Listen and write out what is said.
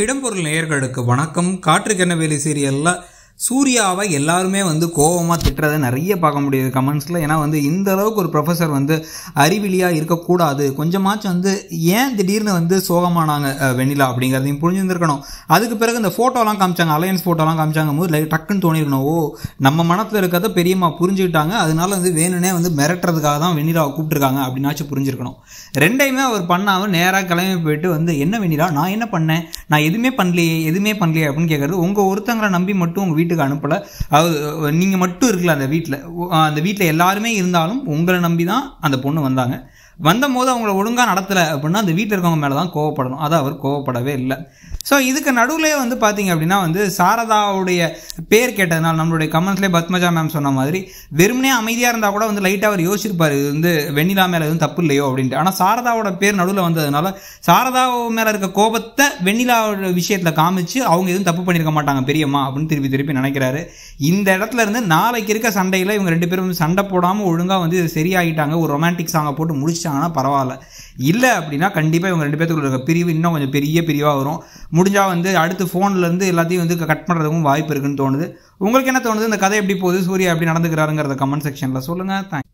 இடம்பொருள் நேயர்களுக்கு வணக்கம் காற்று வேலை சீரியலில் சூர்யாவை எல்லாருமே வந்து கோபமாக திட்டுறதை நிறைய பார்க்க முடியுது கமெண்ட்ஸில் ஏன்னா வந்து இந்த அளவுக்கு ஒரு ப்ரொஃபஸர் வந்து அறிவிலியாக இருக்கக்கூடாது கொஞ்சமாச்சும் வந்து ஏன் திடீர்னு வந்து சோகமானாங்க வெண்ணிலா அப்படிங்கிறதையும் புரிஞ்சுருந்துருக்கணும் அதுக்கு பிறகு இந்த ஃபோட்டோலாம் காமிச்சாங்க அலையன்ஸ் ஃபோட்டோலாம் காமிச்சாங்க போது லைக் டக்குன்னு தோணிருக்கணும் ஓ நம்ம மனத்தில் இருக்கிறத பெரியம்மா புரிஞ்சுக்கிட்டாங்க அதனால வந்து வேணுனே வந்து மிரட்டுறதுக்காக தான் வெண்ணிலாவை கூப்பிட்டுருக்காங்க அப்படின்னாச்சும் புரிஞ்சிருக்கணும் ரெண்டையுமே அவர் பண்ணாமல் நேராக கிளம்பி போயிட்டு வந்து என்ன வெண்ணிலா நான் என்ன பண்ணேன் நான் எதுவுமே பண்ணலையே எதுவுமே பண்ணலையே அப்படின்னு கேட்குறது உங்கள் ஒருத்தங்களை நம்பி மட்டும் உங்கள் வீட்டு வீட்டுக்கு அனுப்பலை நீங்கள் மட்டும் இருக்கல அந்த வீட்டில் அந்த வீட்டில் எல்லாருமே இருந்தாலும் உங்களை நம்பி தான் அந்த பொண்ணு வந்தாங்க வந்தபோது அவங்கள ஒழுங்காக நடத்தலை அப்படின்னா அந்த வீட்டில் இருக்கவங்க மேலே தான் கோவப்படணும் அதை அவர் கோவப்படவே இல்லை ஸோ இதுக்கு நடுவில் வந்து பார்த்தீங்க அப்படின்னா வந்து சாரதாவுடைய பேர் கேட்டதுனால நம்மளுடைய கமெண்ட்ஸ்லேயே பத்மஜா மேம் சொன்ன மாதிரி வெறுமனே அமைதியாக இருந்தால் கூட வந்து லைட்டாக அவர் யோசிச்சிருப்பார் இது வந்து வெண்ணிலா மேலே எதுவும் தப்பு இல்லையோ அப்படின்ட்டு ஆனால் சாரதாவோட பேர் நடுவில் வந்ததுனால சாரதா மேலே இருக்க கோபத்தை வெண்ணிலாவோட விஷயத்தில் காமிச்சு அவங்க எதுவும் தப்பு பண்ணியிருக்க மாட்டாங்க பெரியம்மா அப்படின்னு திருப்பி திருப்பி நினைக்கிறாரு இந்த இடத்துல இருந்து நாளைக்கு இருக்க சண்டையில் இவங்க ரெண்டு பேரும் சண்டை போடாமல் ஒழுங்காக வந்து சரியாகிட்டாங்க ஒரு ரொமான்டிக் சாங்கை போட்டு முடிச்சிட்டாங்கன்னா பரவாயில்ல இல்லை அப்படின்னா கண்டிப்பாக இவங்க ரெண்டு பேர்த்துக்குள்ள இருக்க பிரிவு இன்னும் கொஞ்சம் பெரிய பிரிவாக வரும் முடிஞ்சால் வந்து அடுத்து ஃபோன்லேருந்து எல்லாத்தையும் வந்து கட் பண்ணுறதுக்கும் வாய்ப்பு இருக்குன்னு தோணுது உங்களுக்கு என்ன தோணுது இந்த கதை எப்படி போகுது சூர்யா எப்படி நடந்துக்கிறாருங்கிறத கமெண்ட் செக்ஷனில் சொல்லுங்கள் தேங்க்ஸ்